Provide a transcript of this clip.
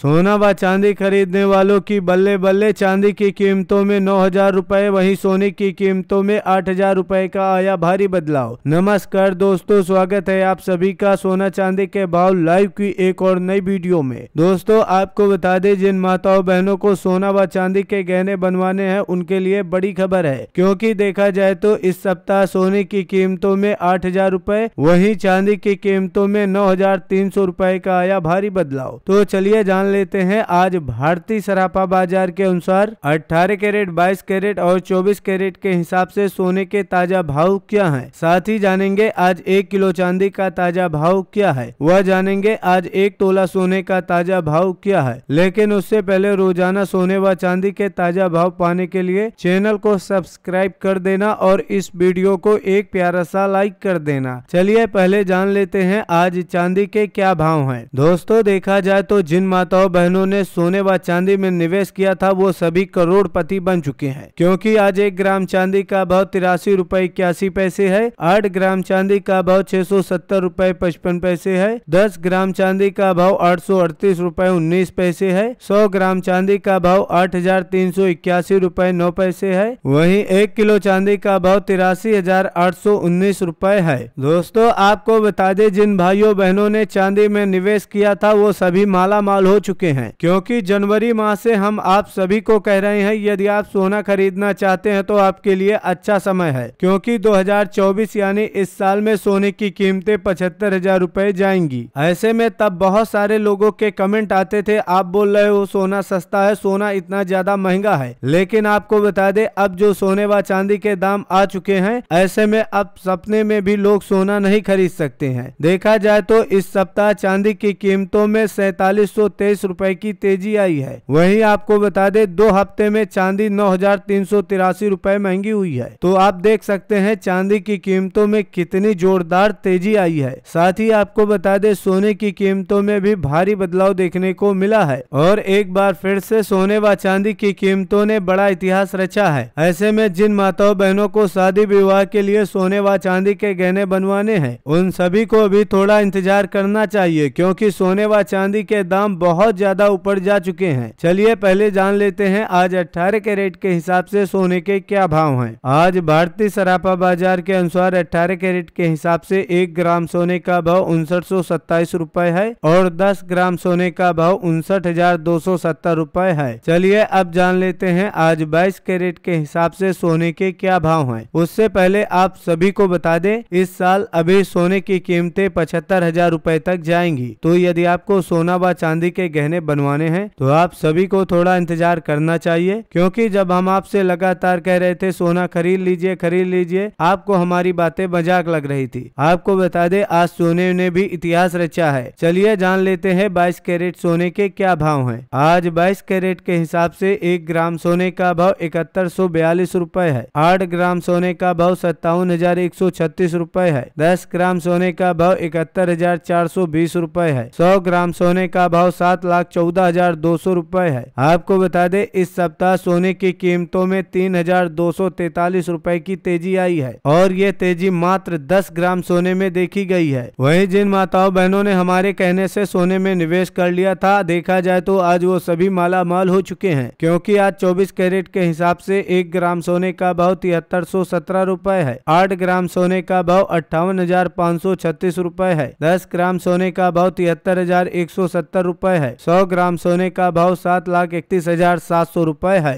सोना व चांदी खरीदने वालों की बल्ले बल्ले चांदी की कीमतों में नौ हजार रूपए वही सोने की कीमतों में आठ हजार रूपए का आया भारी बदलाव नमस्कार दोस्तों स्वागत है आप सभी का सोना चांदी के भाव लाइव की एक और नई वीडियो में दोस्तों आपको बता दें जिन माताओं बहनों को सोना व चांदी के गहने बनवाने हैं उनके लिए बड़ी खबर है क्योंकि देखा जाए तो इस सप्ताह सोने की कीमतों में आठ हजार रूपए वही चांदी की कीमतों में नौ हजार तीन सौ रूपए का आया भारी बदलाव तो चलिए जान जान लेते हैं आज भारतीय सराफा बाजार के अनुसार 18 कैरेट 22 कैरेट और 24 कैरेट के हिसाब से सोने के ताजा भाव क्या हैं साथ ही जानेंगे आज एक किलो चांदी का ताजा भाव क्या है वह जानेंगे आज एक तोला सोने का ताजा भाव क्या है लेकिन उससे पहले रोजाना सोने व चांदी के ताजा भाव पाने के लिए चैनल को सब्सक्राइब कर देना और इस वीडियो को एक प्यारा सा लाइक कर देना चलिए पहले जान लेते हैं आज चांदी के क्या भाव है दोस्तों देखा जाए तो जिन माता माताओं बहनों ने सोने व चांदी में निवेश किया था वो सभी करोड़पति बन चुके हैं क्योंकि आज एक ग्राम चांदी का भाव तिरासी रूपए इक्यासी पैसे है आठ ग्राम चांदी का भाव छह सौ सत्तर रूपए पचपन पैसे है दस ग्राम चांदी का भाव आठ सौ अड़तीस रूपए उन्नीस पैसे है सौ ग्राम चांदी का भाव आठ हजार तीन सौ इक्यासी रूपए नौ पैसे है वही एक किलो चांदी का भाव तिरासी हजार आठ सौ उन्नीस रूपए है दोस्तों आपको बता दे जिन भाइयों बहनों ने चांदी में निवेश किया था वो सभी माला माल हो चुके हैं क्योंकि जनवरी माह से हम आप सभी को कह रहे हैं यदि आप सोना खरीदना चाहते हैं तो आपके लिए अच्छा समय है क्योंकि 2024 यानी इस साल में सोने की कीमतें पचहत्तर हजार रूपए जाएंगी ऐसे में तब बहुत सारे लोगों के कमेंट आते थे आप बोल रहे हो सोना सस्ता है सोना इतना ज्यादा महंगा है लेकिन आपको बता दे अब जो सोने व चांदी के दाम आ चुके हैं ऐसे में अब सपने में भी लोग सोना नहीं खरीद सकते हैं देखा जाए तो इस सप्ताह चांदी की कीमतों में सैतालीस सत्ताईस रूपए की तेजी आई है वहीं आपको बता दे दो हफ्ते में चांदी नौ हजार तीन सौ तिरासी रूपए महंगी हुई है तो आप देख सकते हैं चांदी की कीमतों में कितनी जोरदार तेजी आई है साथ ही आपको बता दे सोने की कीमतों में भी भारी बदलाव देखने को मिला है और एक बार फिर से सोने व चांदी की कीमतों ने बड़ा इतिहास रचा है ऐसे में जिन माताओं बहनों को शादी विवाह के लिए सोने व चांदी के गहने बनवाने हैं उन सभी को भी थोड़ा इंतजार करना चाहिए क्योंकि सोने व चांदी के दाम बहुत बहुत ज्यादा ऊपर जा चुके हैं चलिए पहले जान लेते हैं आज 18 कैरेट के हिसाब से सोने के क्या भाव हैं आज भारतीय सराफा बाजार के अनुसार 18 कैरेट के हिसाब से एक ग्राम सोने का भाव उनसठ रूपए है और 10 ग्राम सोने का भाव उनसठ रूपए है चलिए अब जान लेते हैं आज 22 कैरेट के हिसाब से सोने के क्या भाव है उससे पहले आप सभी को बता दें इस साल अभी सोने की कीमतें पचहत्तर हजार रूपए तक जाएंगी तो यदि आपको सोना व चांदी के गहने बनवाने हैं तो आप सभी को थोड़ा इंतजार करना चाहिए क्योंकि जब हम आपसे लगातार कह रहे थे सोना खरीद लीजिए खरीद लीजिए आपको हमारी बातें मजाक लग रही थी आपको बता दे आज सोने ने भी इतिहास रचा है चलिए जान लेते हैं बाईस कैरेट सोने के क्या भाव है आज बाईस कैरेट के हिसाब से एक ग्राम सोने का भाव इकहत्तर सौ बयालीस रूपए है आठ ग्राम सोने का भाव सत्तावन हजार एक सौ छत्तीस रूपए है दस ग्राम सोने का भाव इकहत्तर हजार चार सौ बीस रूपए है सौ ग्राम सोने का भाव सात लाख चौदह हजार दो सौ रूपए है आपको बता दें इस सप्ताह सोने की कीमतों में तीन हजार दो सौ तैतालीस रूपए की तेजी आई है और ये तेजी मात्र दस ग्राम सोने में देखी गई है वही जिन माताओं बहनों ने हमारे कहने से सोने में निवेश कर लिया था देखा जाए तो आज वो सभी माला माल हो चुके हैं क्योंकि आज चौबीस कैरेट के हिसाब से एक ग्राम सोने का भाव तिहत्तर सौ सत्रह रूपए है आठ ग्राम सोने का भाव अट्ठावन हजार पाँच सौ छत्तीस रूपए है दस ग्राम सोने का भाव तिहत्तर हजार एक सौ सत्तर रूपए है है सौ ग्राम सोने का भाव सात लाख इकतीस हजार सात सौ रूपए है